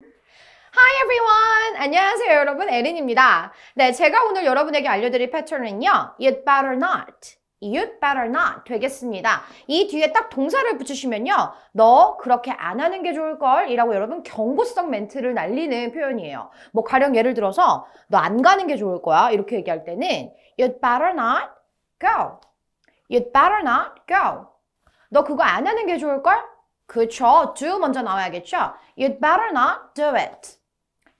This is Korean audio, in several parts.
Hi everyone! 안녕하세요 여러분 에린입니다. 네, 제가 오늘 여러분에게 알려드릴 패턴은요. You'd better not. You'd better not 되겠습니다. 이 뒤에 딱 동사를 붙이시면요. 너 그렇게 안 하는 게 좋을걸 이라고 여러분 경고성 멘트를 날리는 표현이에요. 뭐 가령 예를 들어서 너 안 가는 게 좋을 거야 이렇게 얘기할 때는 You'd better not go. You'd better not go. 너 그거 안 하는 게 좋을걸? 그쵸? do 먼저 나와야겠죠? You'd better not do it.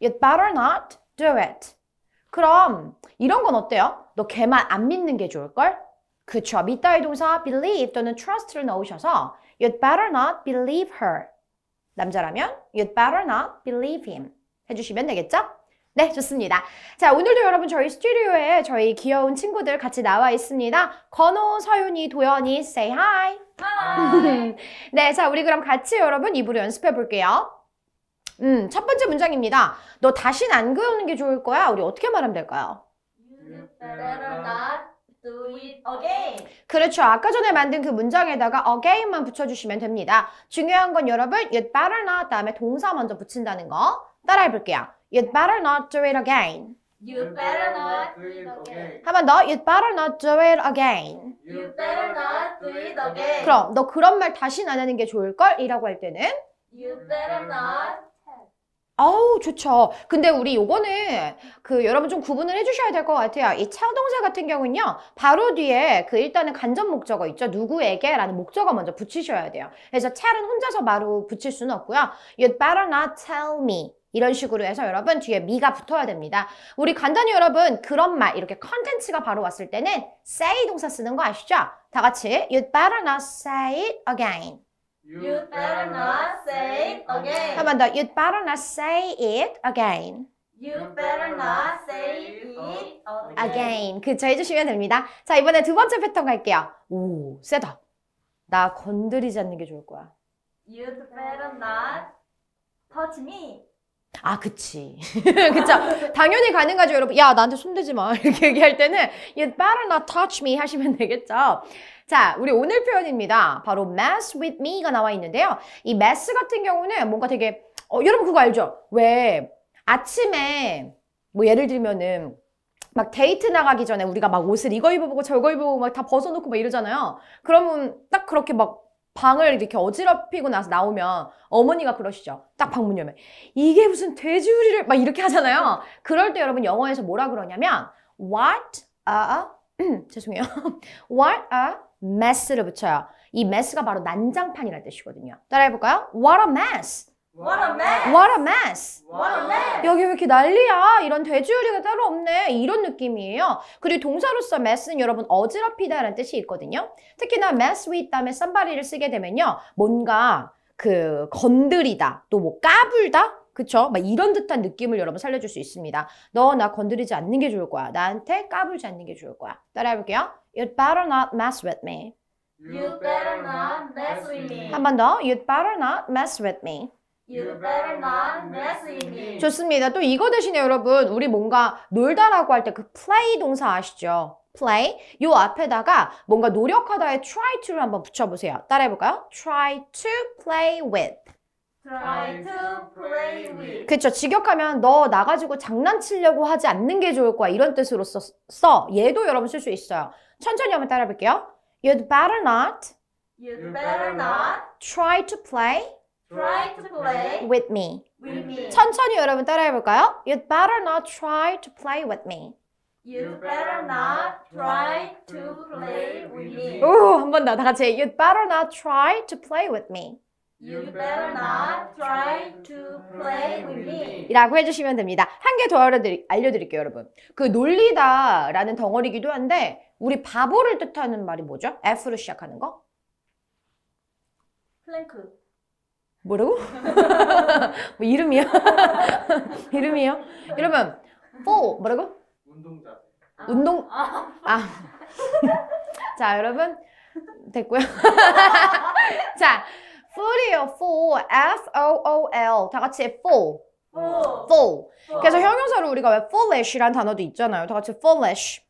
You'd better not do it. 그럼 이런 건 어때요? 너 걔만 안 믿는 게 좋을걸? 그쵸? 믿다의 동사 believe 또는 trust를 넣으셔서 You'd better not believe her. 남자라면 You'd better not believe him. 해주시면 되겠죠? 네, 좋습니다. 자, 오늘도 여러분 저희 스튜디오에 저희 귀여운 친구들 같이 나와 있습니다. 건호, 서윤이, 도연이, say hi. hi. 네, 네 자, 우리 그럼 같이 여러분 입으로 연습해 볼게요. 음, 첫 번째 문장입니다. 너 다신 안 그러는 게 좋을 거야. 우리 어떻게 말하면 될까요? 그렇죠. 아까 전에 만든 그 문장에다가 again만 붙여주시면 됩니다. 중요한 건 여러분, you'd better not 다음에 동사 먼저 붙인다는 거 따라해 볼게요. You'd better not do it again. You better not do it again. 한번 더. You'd better not do it again. You better not do it again. 그럼 너 그런 말 다신 안 하는 게 좋을걸? 이라고 할 때는 You better not 아우 좋죠. 근데 우리 요거는 그 여러분 좀 구분을 해주셔야 될 것 같아요. 이 차동사 같은 경우는요. 바로 뒤에 그 일단은 간접 목적어 있죠. 누구에게 라는 목적어 먼저 붙이셔야 돼요. 그래서 tell은 혼자서 바로 붙일 수는 없고요. You'd better not tell me. 이런 식으로 해서 여러분 뒤에 미가 붙어야 됩니다. 우리 간단히 여러분 그런 말 이렇게 컨텐츠가 바로 왔을 때는 say 동사 쓰는 거 아시죠? 다 같이 you better not say it again. You better not say it again. 한 번 더. You better not say it again. You better not say it again. again. 그쵸 해주시면 됩니다. 자 이번에 두 번째 패턴 갈게요. 오 세다. 나 건드리지 않는 게 좋을 거야. You better not touch me. 아, 그치. 그쵸. 당연히 가능하죠, 여러분. 야, 나한테 손대지 마. 이렇게 얘기할 때는 you better not touch me 하시면 되겠죠. 자, 우리 오늘 표현입니다. 바로 mess with me가 나와 있는데요. 이 mess 같은 경우는 뭔가 되게 어, 여러분 그거 알죠? 왜 아침에 뭐 예를 들면은 막 데이트 나가기 전에 우리가 막 옷을 이거 입어보고 저거 입어보고 막 다 벗어놓고 막 이러잖아요. 그러면 딱 그렇게 막 방을 이렇게 어지럽히고 나서 나오면 어머니가 그러시죠. 딱 방문 열면 이게 무슨 돼지우리를 막 이렇게 하잖아요. 그럴 때 여러분 영어에서 뭐라 그러냐면 what a 죄송해요. what a mess를 붙여요. 이 mess가 바로 난장판이라는 뜻이거든요. 따라해 볼까요? What a mess. What a mess. What a mess. What a mess. 여기 왜 이렇게 난리야? 이런 돼지우리가 따로 없네. 이런 느낌이에요. 그리고 동사로서 mess는 여러분 어지럽히다라는 뜻이 있거든요. 특히나 mess with 다음에 somebody를 쓰게 되면요. 뭔가 그 건드리다, 또 뭐 까불다? 그쵸? 막 이런 듯한 느낌을 여러분 살려줄 수 있습니다. 너 나 건드리지 않는 게 좋을 거야. 나한테 까불지 않는 게 좋을 거야. 따라해볼게요. You'd better not mess with me. You better not mess with me. 한 번 더. You'd better not mess with me. 좋습니다. 또 이거 대신에 여러분 우리 뭔가 놀다라고 할 때 그 play 동사 아시죠? play 요 앞에다가 뭔가 노력하다에 try to를 한번 붙여보세요. 따라해볼까요? Try to play with. Try to play with. 그쵸. 직역하면 너 나가지고 장난치려고 하지 않는 게 좋을 거야. 이런 뜻으로 써. 써. 얘도 여러분 쓸 수 있어요. 천천히 한번 따라해볼게요. You'd better not. You'd better not. Try to play. Try to play with me. With me. 천천히 여러분 따라해 볼까요? You'd better not try to play with me. You better not try to play with me. 오, 한 번 더 다 같이. You'd better not try to play with me. You better not try to play with me. 이라고 해주시면 됩니다. 한 개 더 알려드릴게요, 여러분. 그 놀리다 라는 덩어리기도 한데, 우리 바보를 뜻하는 말이 뭐죠? F로 시작하는 거? 플랭크. 뭐라고? 뭐이름이요 이름이요? 이러면 for 뭐라고? 운동자. 아. 운동 아. 자, 여러분 됐고요. 자, fool이요. fool. F O O L. 다 같이 fool. fool. fool. 그래서 형용사로 우리가 왜 foolish란 단어도 있잖아요. 다 같이 foolish.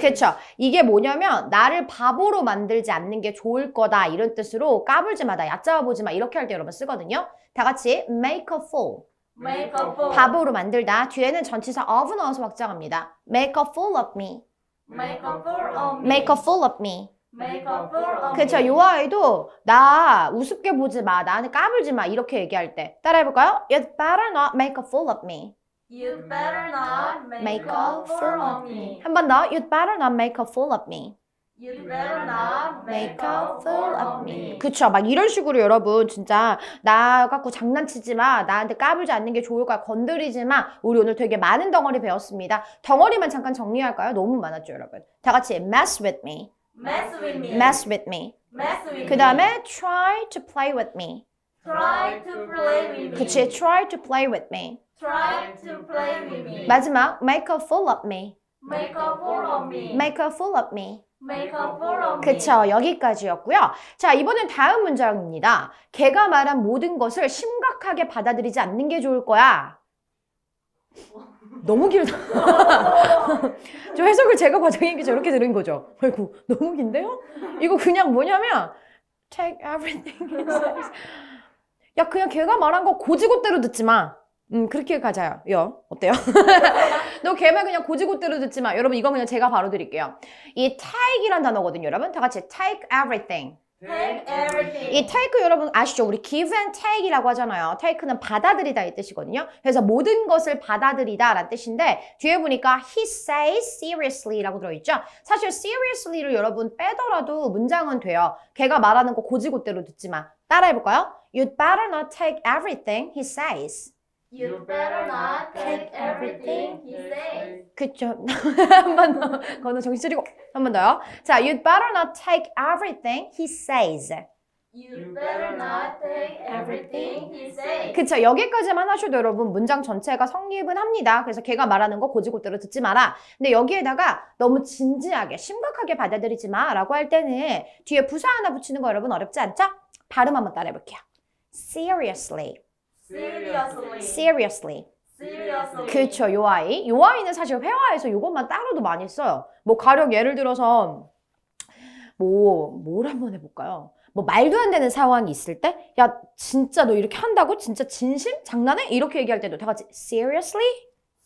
그렇죠. 이게 뭐냐면 나를 바보로 만들지 않는 게 좋을 거다 이런 뜻으로 까불지 마다 얕잡아 보지 마 이렇게 할 때 여러분 쓰거든요. 다 같이 make a fool. Make a fool. 바보로 만들다. 뒤에는 전치사 of 넣어서 확장합니다. Make a fool of me. Make a fool of me. Make a fool of me. 그렇죠요 아이도 나 우습게 보지 마, 나는 까불지 마 이렇게 얘기할 때 따라해볼까요? You better not make a fool of me. You better not make a fool of me. 한 번 더. You'd better not make a fool of me. You better not make a fool of me. 그쵸. 막 이런 식으로 여러분 진짜 나 갖고 장난치지 마. 나한테 까불지 않는 게 좋을 거야. 건드리지 마. 우리 오늘 되게 많은 덩어리 배웠습니다. 덩어리만 잠깐 정리할까요? 너무 많았죠, 여러분. 다 같이 mess with me. Mess with me. Mess with me. Mess with me. 그 다음에 try to play with me. Try to play with me. 그치. Try to play with me. Try to play with me. 마지막 make a fool of me. Make a fool of me. Make a fool of me. Make a fool of me. 그쵸 여기까지였고요. 자 이번엔 다음 문장입니다. 걔가 말한 모든 것을 심각하게 받아들이지 않는 게 좋을 거야. 너무 길다. 저 해석을 제가 과장님께 저렇게 들은 거죠. 아이고 너무 긴데요? 이거 그냥 뭐냐면 take everything. 야 그냥 걔가 말한 거 고지고대로 듣지 마. 음 그렇게 가자요 어때요? 너 개말 그냥 고지고대로 듣지만 여러분 이건 그냥 제가 바로 드릴게요 이 take이란 단어거든요 여러분 다 같이 take everything 이 take 여러분 아시죠? 우리 give and take이라고 하잖아요. take는 받아들이다 이 뜻이거든요. 그래서 모든 것을 받아들이다 라는 뜻인데 뒤에 보니까 he says seriously 라고 들어있죠? 사실 seriously를 여러분 빼더라도 문장은 돼요. 걔가 말하는 거 고지고대로 듣지만 따라해볼까요? You'd better not take everything he says. You better not take everything he says. 그쵸. 한 번 더. 건우 정신 차리고. 한 번 더요. 자, y o u better not take everything he says. You better not take everything he says. 그쵸. 여기까지만 하셔도 여러분 문장 전체가 성립은 합니다. 그래서 걔가 말하는 거 고지고대로 듣지 마라. 근데 여기에다가 너무 진지하게, 심각하게 받아들이지 마. 라고 할 때는 뒤에 부사 하나 붙이는 거 여러분 어렵지 않죠? 발음 한번 따라해볼게요. Seriously. Seriously. Seriously. 그쵸, 요 아이. 요 아이는 사실 회화에서 이것만 따로도 많이 써요. 뭐 가령 예를 들어서 뭐, 뭘 한번 해볼까요? 뭐 말도 안 되는 상황이 있을 때, 야, 진짜 너 이렇게 한다고? 진짜 진심? 장난해? 이렇게 얘기할 때도 다 같이 seriously?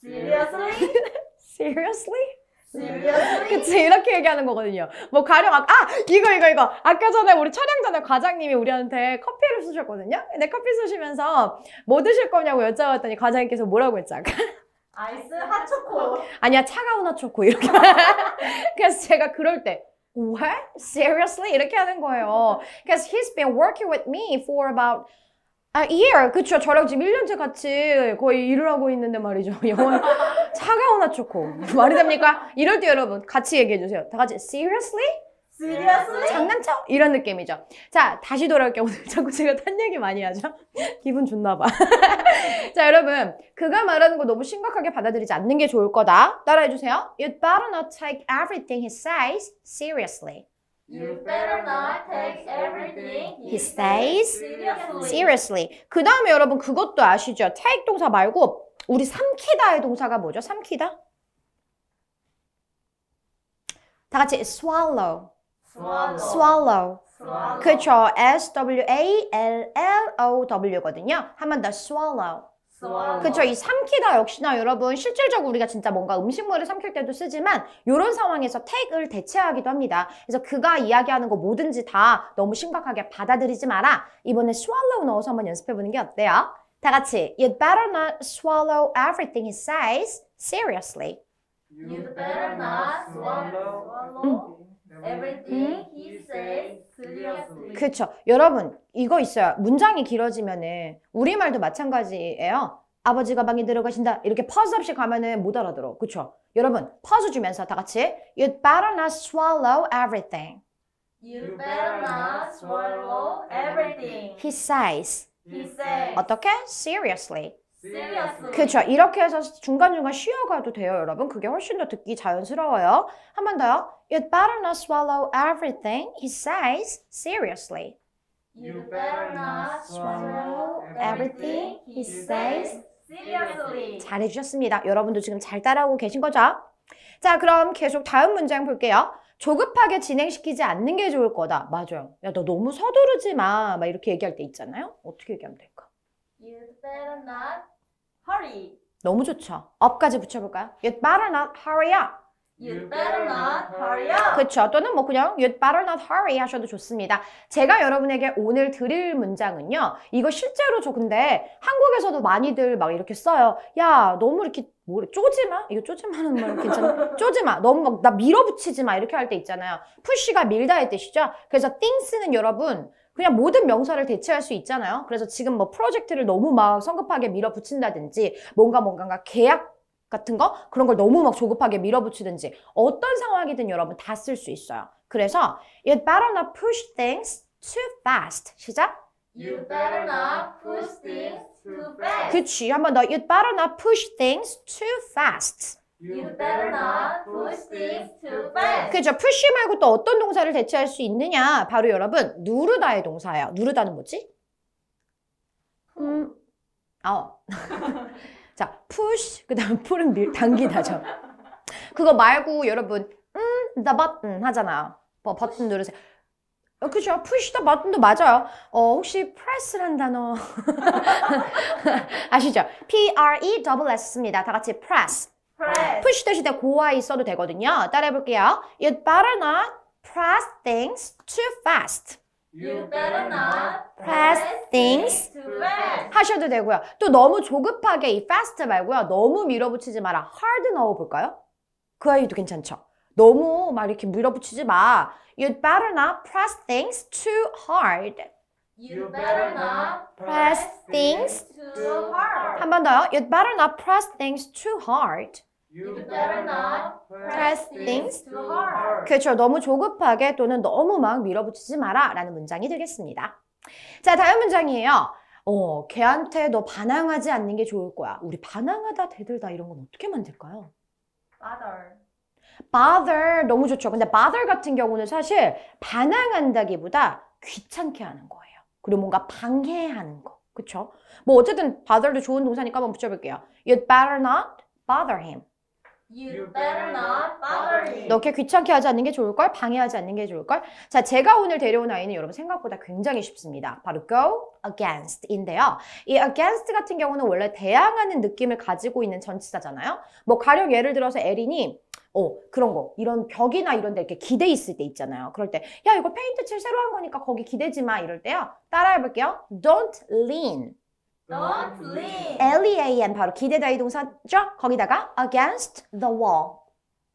seriously? seriously? 네. 그치 이렇게 얘기하는 거거든요. 뭐 가령 아, 아 이거 이거 이거 아까 전에 우리 촬영 전에 과장님이 우리한테 커피를 쏘셨거든요. 근데 커피 쏘시면서 뭐 드실 거냐고 여쭤봤더니 과장님께서 뭐라고 했지 아 아이스 핫초코. 아니야 차가운 핫초코 이렇게. 그래서 제가 그럴 때 What? Seriously? 이렇게 하는 거예요. Because he's been working with me for about 아, year. 그쵸. 저랑 지금 1년째 같이 거의 일을 하고 있는데 말이죠. 영어 차가우나 초코. 말이 됩니까? 이럴 때 여러분 같이 얘기해 주세요. 다 같이 seriously? seriously? 장난쳐? 이런 느낌이죠. 자, 다시 돌아올게요. 오늘 자꾸 제가 딴 얘기 많이 하죠? 기분 좋나 봐. 자, 여러분. 그가 말하는 거 너무 심각하게 받아들이지 않는 게 좋을 거다. 따라해 주세요. You'd better not take everything he says seriously. You better not take everything he says seriously. 그 다음에 여러분 그것도 아시죠? take 동사 말고 우리 삼키다의 동사가 뭐죠? 삼키다? 다 같이 swallow. swallow. swallow. swallow. 그쵸? S-W-A-L-L-O-W거든요. 한 번 더 swallow. 그쵸. 이 삼키다 역시나 여러분 실질적으로 우리가 진짜 뭔가 음식물을 삼킬 때도 쓰지만 이런 상황에서 택을 대체하기도 합니다. 그래서 그가 이야기하는 거 뭐든지 다 너무 심각하게 받아들이지 마라. 이번에 swallow 넣어서 한번 연습해보는 게 어때요? 다 같이 You'd better not swallow everything he says seriously. You'd better not swallow. 음. Everything he says seriously. 그쵸. 여러분, 이거 있어요. 문장이 길어지면은, 우리말도 마찬가지예요. 아버지가 방에 들어가신다. 이렇게 퍼즈 없이 가면은 못 알아들어. 그쵸. 여러분, 퍼즈 주면서 다 같이. You'd better not swallow everything. You better not swallow everything. He says. He says. 어떻게? Seriously. s e r 그쵸. 이렇게 해서 중간중간 쉬어가도 돼요, 여러분. 그게 훨씬 더 듣기 자연스러워요. 한 번 더요. You'd better not swallow everything he says seriously. You better not swallow everything he says seriously. 잘해주셨습니다. 여러분도 지금 잘 따라오고 계신 거죠? 자, 그럼 계속 다음 문장 볼게요. 조급하게 진행시키지 않는 게 좋을 거다. 맞아요. 야, 너 너무 서두르지 마. 막 이렇게 얘기할 때 있잖아요. 어떻게 얘기하면 될까? You better not hurry. 너무 좋죠. up까지 붙여볼까요? You'd better not hurry up. You better not hurry up. 그렇죠. 또는 뭐 그냥 you'd better not hurry 하셔도 좋습니다. 제가 여러분에게 오늘 드릴 문장은요. 이거 실제로 저 근데 한국에서도 많이들 막 이렇게 써요. 야 너무 이렇게 뭐 쪼지마? 이거 쪼지마는 말 괜찮아? 쪼지마. 너무 막 나 밀어붙이지 마 이렇게 할 때 있잖아요. 푸쉬가 밀다의 뜻이죠. 그래서 things는 여러분 그냥 모든 명사를 대체할 수 있잖아요. 그래서 지금 뭐 프로젝트를 너무 막 성급하게 밀어붙인다든지 뭔가 뭔가 계약 같은 거 그런 걸 너무 막 조급하게 밀어붙이든지 어떤 상황이든 여러분 다 쓸 수 있어요. 그래서 you better not push things too fast. 시작. You better not push things too fast. 그치. 한번 더 you better not push things too fast. y o 그죠. push 말고 또 어떤 동사를 대체할 수 있느냐? 바로 여러분 누르다의 동사예요. 누르다는 뭐지? 음, 어. 자, push 그다음 풀은 밀 당기다죠. 그거 말고 여러분 음, 나 버튼 하잖아요. 뭐 버튼 누르세요. 어, 그죠? 푸시다 버튼도 맞아요. 어, 혹시 press란 단어 아시죠? P R E S S입니다. 다 같이 press. press. push 대신에 고와이 써도 되거든요. 따라해 볼게요. You'd better not press things too fast. You better not press things too fast. 하셔도 되고요. 또 너무 조급하게 이 fast 말고요. 너무 밀어붙이지 마라. hard 넣어볼까요? 그 아이도 괜찮죠? 너무 막 이렇게 밀어붙이지 마. You'd better not press things too hard. You better not press things too hard. 한 번 더요. You'd better not press things too hard. You better not press things too hard. 그렇죠. 너무 조급하게 또는 너무 막 밀어붙이지 마라 라는 문장이 되겠습니다. 자, 다음 문장이에요. 어, 걔한테 너 반항하지 않는 게 좋을 거야. 우리 반항하다, 대들다 이런 건 어떻게 만들까요? bother. bother 너무 좋죠. 근데 bother 같은 경우는 사실 반항한다기보다 귀찮게 하는 거예요. 그리고 뭔가 방해하는 거. 그쵸? 뭐 어쨌든 bother도 좋은 동사니까 한번 붙여볼게요. You'd better not bother him. You better not bother me. 너걔 귀찮게 하지 않는 게 좋을걸? 방해하지 않는 게 좋을걸? 자, 제가 오늘 데려온 아이는 여러분 생각보다 굉장히 쉽습니다. 바로 go against인데요. 이 against 같은 경우는 원래 대항하는 느낌을 가지고 있는 전치사잖아요. 뭐 가령 예를 들어서 에린이 어, 그런 거. 이런 벽이나 이런 데 이렇게 기대 있을 때 있잖아요. 그럴 때, 야, 이거 페인트 칠 새로 한 거니까 거기 기대지 마. 이럴 때요. 따라 해볼게요. Don't lean. Don't lean. L-E-A-N 바로 기대다 이 동사죠? 거기다가 against the wall.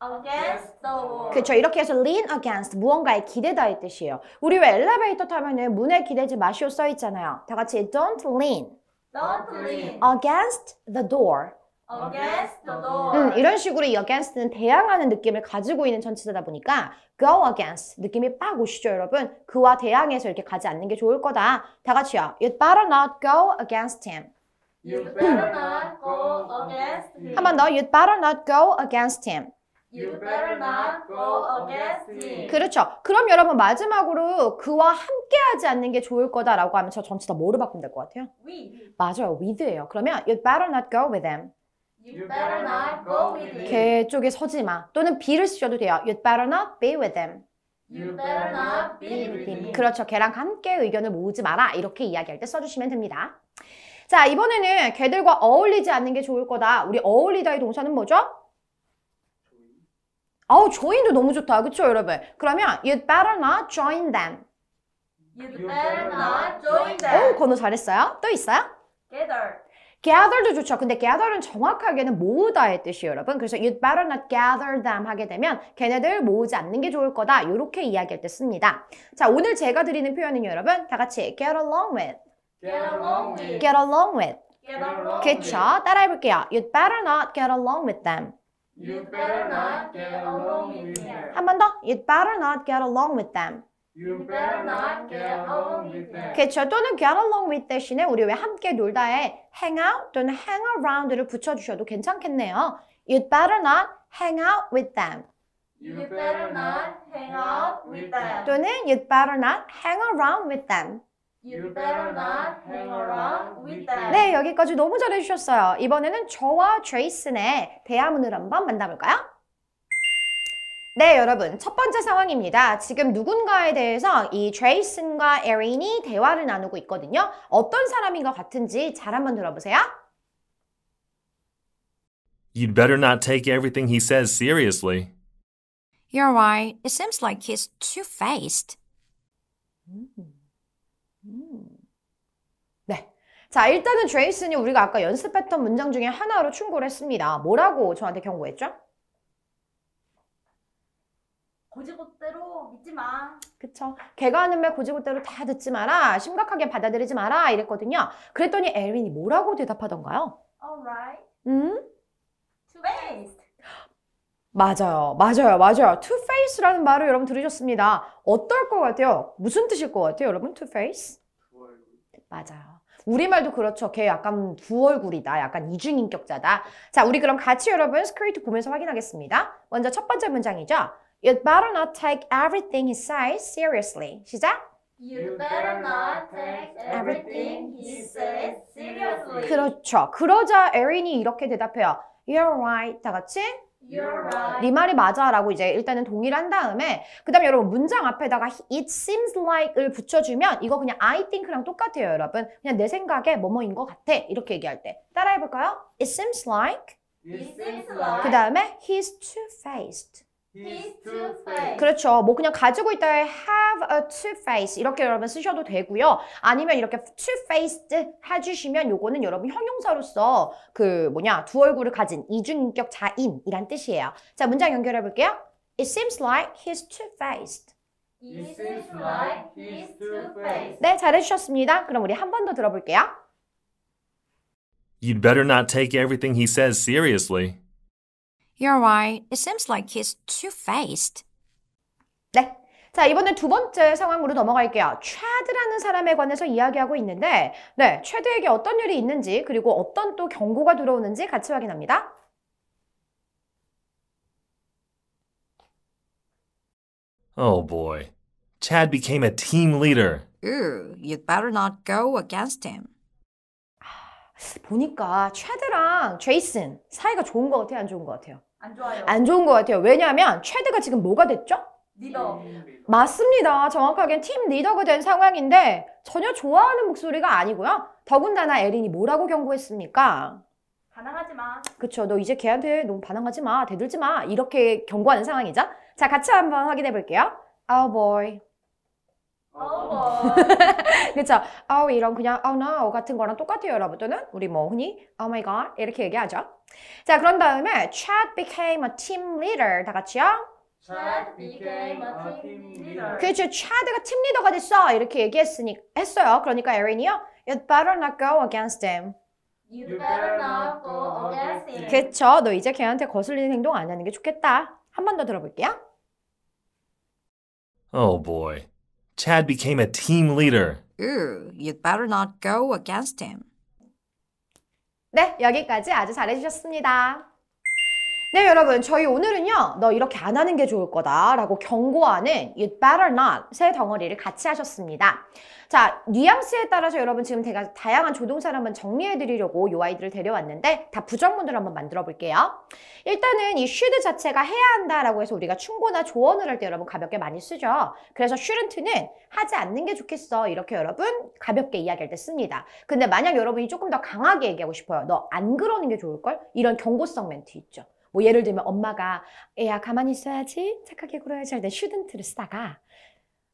Against the wall. 그렇죠. 이렇게 해서 lean against 무언가에 기대다의 뜻이에요. 우리 왜 엘리베이터 타면은 문에 기대지 마시오 써 있잖아요. 다 같이 don't lean. Don't lean. Against the door. against the door. 음, 이런 식으로 이 against는 대항하는 느낌을 가지고 있는 전치사다 보니까 go against 느낌이 빡 오시죠, 여러분? 그와 대항해서 이렇게 가지 않는 게 좋을 거다. 다 같이요. You better not go against him. You better not go against him. 한 번 더. You better not go against him. You better not go against him. 그렇죠. 그럼 여러분 마지막으로 그와 함께하지 않는 게 좋을 거다라고 하면 저전체다 뭐로 바꾸면 될것 같아요? We. 맞아요. with예요. 그러면 you better not go with h i m You better not go with him. 걔 쪽에 서지 마. 또는 be를 쓰셔도 돼요. You better not be with him. You better not be with him. 그렇죠. 걔랑 함께 의견을 모으지 마라. 이렇게 이야기할 때 써주시면 됩니다. 자, 이번에는 걔들과 어울리지 않는 게 좋을 거다. 우리 어울리다의 동사는 뭐죠? 아우, join도 너무 좋다. 그쵸, 여러분? 그러면 you'd better not join them. You'd better not join them. 오, 건우 잘했어요. 또 있어요? Gather. gather도 좋죠. 근데 gather은 정확하게는 모으다의 뜻이에요, 여러분. 그래서 you'd better not gather them 하게 되면 걔네들 모으지 않는 게 좋을 거다. 이렇게 이야기할 때 씁니다. 자, 오늘 제가 드리는 표현은요, 여러분. 다 같이 get along with. get along with. get along with. Get along 그쵸? 따라해 볼게요. You'd better not get along with them. You better not get along with them. 한 번 더. You'd better not get along with them. You better not get along with them. 그렇죠. 또는 get along with 대신에 우리 왜 함께 놀다에 hang out 또는 hang around를 붙여주셔도 괜찮겠네요. You'd better not hang out with them. You better not hang out with them. 또는 you'd better not hang around with them. You better not hang around with them. 네, 여기까지 너무 잘해주셨어요. 이번에는 저와 제이슨의 대화문을 한번 만나볼까요? 네, 여러분. 첫 번째 상황입니다. 지금 누군가에 대해서 이 제이슨과 에린이 대화를 나누고 있거든요. 어떤 사람인것 같은지 잘 한번 들어보세요. You'd better not take everything he says seriously. You're right. It seems like he's two-faced. 음. 음. 네. 자, 일단은 제이슨이 우리가 아까 연습했던 문장 중에 하나로 충고를 했습니다. 뭐라고 저한테 경고했죠? 고지고대로 믿지 마. 그쵸. 걔가 하는 말 고지고대로 다 듣지 마라. 심각하게 받아들이지 마라. 이랬거든요. 그랬더니 에린이 뭐라고 대답하던가요? Alright. 음? Too faced. 맞아요. 맞아요. 맞아요. Two face라는 말을 여러분 들으셨습니다. 어떨 것 같아요? 무슨 뜻일 것 같아요, 여러분? Two face? 맞아요. 우리말도 그렇죠. 걔 약간 두 얼굴이다. 약간 이중인격자다. 자, 우리 그럼 같이 여러분 스크립트 보면서 확인하겠습니다. 먼저 첫 번째 문장이죠. You'd better not take everything he says seriously. 시작. You better not take everything he says seriously. 그렇죠. 그러자 에린이 이렇게 대답해요. You're right. 다 같이. You're right. 네 말이 맞아라고 이제 일단은 동의를 한 다음에 그다음 여러분 문장 앞에다가 it seems like을 붙여주면 이거 그냥 I think랑 똑같아요 여러분 그냥 내 생각에 뭐뭐인 것 같아 이렇게 얘기할 때 따라해볼까요? It seems like. It seems like. 그 다음에 he's two-faced. He's two-faced. 그렇죠. 뭐 그냥 가지고 있다에 have a two-face 이렇게 여러분 쓰셔도 되고요. 아니면 이렇게 two-faced 해주시면 요거는 여러분 형용사로서 그 뭐냐 두 얼굴을 가진 이중인격 자인이란 뜻이에요. 자 문장 연결해 볼게요. It seems like he's two-faced. It seems like he's two-faced. 네, 잘해주셨습니다. 그럼 우리 한 번 더 들어볼게요. You'd better not take everything he says seriously. You're right. It seems like he's two-faced. 네. 자, 이번에 두 번째 상황으로 넘어갈게요. 최드라는 사람에 관해서 이야기하고 있는데, 네, 최드에게 어떤 일이 있는지, 그리고 어떤 또 경고가 들어오는지 같이 확인합니다. Oh boy. Chad became a team leader. Ooh, you'd better not go against him. 아, 보니까 최드랑 제이슨 사이가 좋은 것 같아요, 안 좋은 것 같아요? 안 좋아요. 안 좋은 것 같아요. 왜냐하면 최드가 지금 뭐가 됐죠? 리더. 음, 맞습니다. 정확하게팀 리더가 된 상황인데 전혀 좋아하는 목소리가 아니고요. 더군다나 에린이 뭐라고 경고했습니까? 반항하지 마. 그렇죠너 이제 걔한테 너무 반항하지 마. 대들지 마. 이렇게 경고하는 상황이죠. 자, 같이 한번 확인해 볼게요. Oh boy. Oh. 그쵸? Oh 이런 그냥 oh no 같은 거랑 똑같아요 여러분들은 우리 뭐 흔히 oh my god 이렇게 얘기하죠 자 그런 다음에 Chad became a team leader 다 같이요 Chad became a team leader 그렇죠 Chad가 팀 리더가 됐어 이렇게 얘기했으니 했어요 그러니까 에린이요 You'd better not go against him You better not go against him 그쵸 너 이제 걔한테 거슬리는 행동 안 하는 게 좋겠다 한 번 더 들어볼게요 Oh boy Chad became a team leader. Ooh, you'd better not go against him. 네, 여기까지 아주 잘해주셨습니다. 네 여러분 저희 오늘은요 너 이렇게 안 하는 게 좋을 거다 라고 경고하는 you better not 세 덩어리를 같이 하셨습니다 자 뉘앙스에 따라서 여러분 지금 제가 다양한 조동사를 한번 정리해 드리려고 요 아이들을 데려왔는데 다 부정문들 한번 만들어 볼게요 일단은 이 should 자체가 해야 한다 라고 해서 우리가 충고나 조언을 할 때 여러분 가볍게 많이 쓰죠 그래서 shouldn't는 하지 않는 게 좋겠어 이렇게 여러분 가볍게 이야기할 때 씁니다 근데 만약 여러분이 조금 더 강하게 얘기하고 싶어요 너 안 그러는 게 좋을걸? 이런 경고성 멘트 있죠 뭐 예를 들면 엄마가 애야 가만히 있어야지 착하게 굴어야지 할 때 슈든트를 쓰다가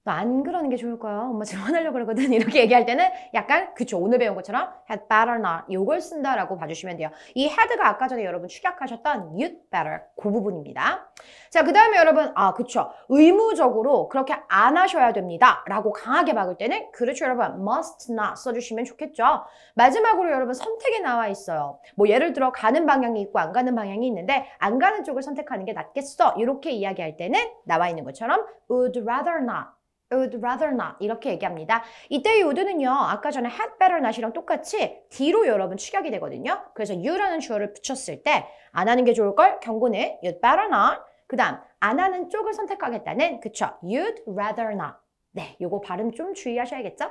너안 그러는 게 좋을까요? 엄마 질문하려고 그러거든. 이렇게 얘기할 때는 약간, 그쵸, 오늘 배운 것처럼 had better not. 요걸 쓴다라고 봐주시면 돼요. 이 head가 아까 전에 여러분 축약하셨던 you'd better. 그 부분입니다. 자, 그 다음에 여러분, 아, 그쵸. 의무적으로 그렇게 안 하셔야 됩니다. 라고 강하게 막을 때는, 그렇죠, 여러분. must not 써주시면 좋겠죠. 마지막으로 여러분 선택에 나와 있어요. 뭐 예를 들어 가는 방향이 있고 안 가는 방향이 있는데, 안 가는 쪽을 선택하는 게 낫겠어. 이렇게 이야기할 때는 나와 있는 것처럼 would rather not. would rather not 이렇게 얘기합니다. 이때의 w o 는요 아까 전에 had better not이랑 똑같이 뒤로 여러분 축약이 되거든요. 그래서 you라는 주어를 붙였을 때 안 하는 게 좋을 걸 경고는 you'd better not 그 다음 안 하는 쪽을 선택하겠다는 그쵸 you'd rather not 네, 요거 발음 좀 주의하셔야겠죠?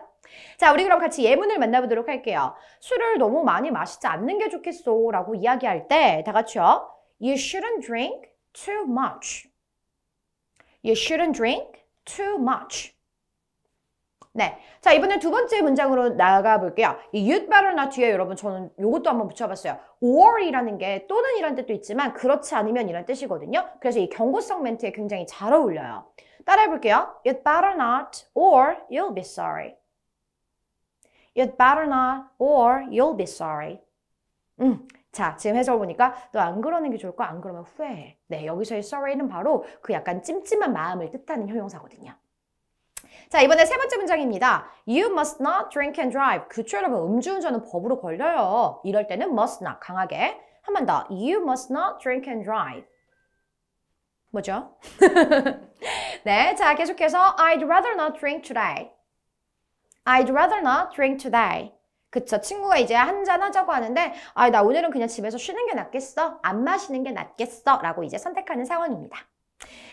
자, 우리 그럼 같이 예문을 만나보도록 할게요. 술을 너무 많이 마시지 않는 게 좋겠어 라고 이야기할 때 다 같이요. You shouldn't drink too much. You shouldn't drink too much. 네. 자, 이번엔 두 번째 문장으로 나가 볼게요. 이 you'd better not 뒤에 여러분 저는 요것도 한번 붙여봤어요. or이라는 게 또는 이란 뜻도 있지만 그렇지 않으면 이란 뜻이거든요. 그래서 이 경고성 멘트에 굉장히 잘 어울려요. 따라해 볼게요. you'd better not or you'll be sorry. you'd better not or you'll be sorry. 음, 자, 지금 해석을 보니까 너 안 그러는 게 좋을 거야. 안 그러면 후회해. 네, 여기서의 sorry는 바로 그 약간 찜찜한 마음을 뜻하는 형용사거든요. 자, 이번에 세 번째 문장입니다. You must not drink and drive. 그쵸, 여러분. 음주운전은 법으로 걸려요. 이럴 때는 must not, 강하게. 한 번 더. You must not drink and drive. 뭐죠? 네, 자, 계속해서 I'd rather not drink today. I'd rather not drink today. 그쵸 친구가 이제 한잔 하자고 하는데 아나 오늘은 그냥 집에서 쉬는 게 낫겠어 안 마시는 게 낫겠어 라고 이제 선택하는 상황입니다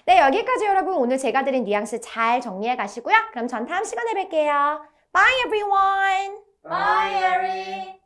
네 여기까지 여러분 오늘 제가 드린 뉘앙스 잘 정리해 가시고요 그럼 전 다음 시간에 뵐게요 Bye everyone Bye e r i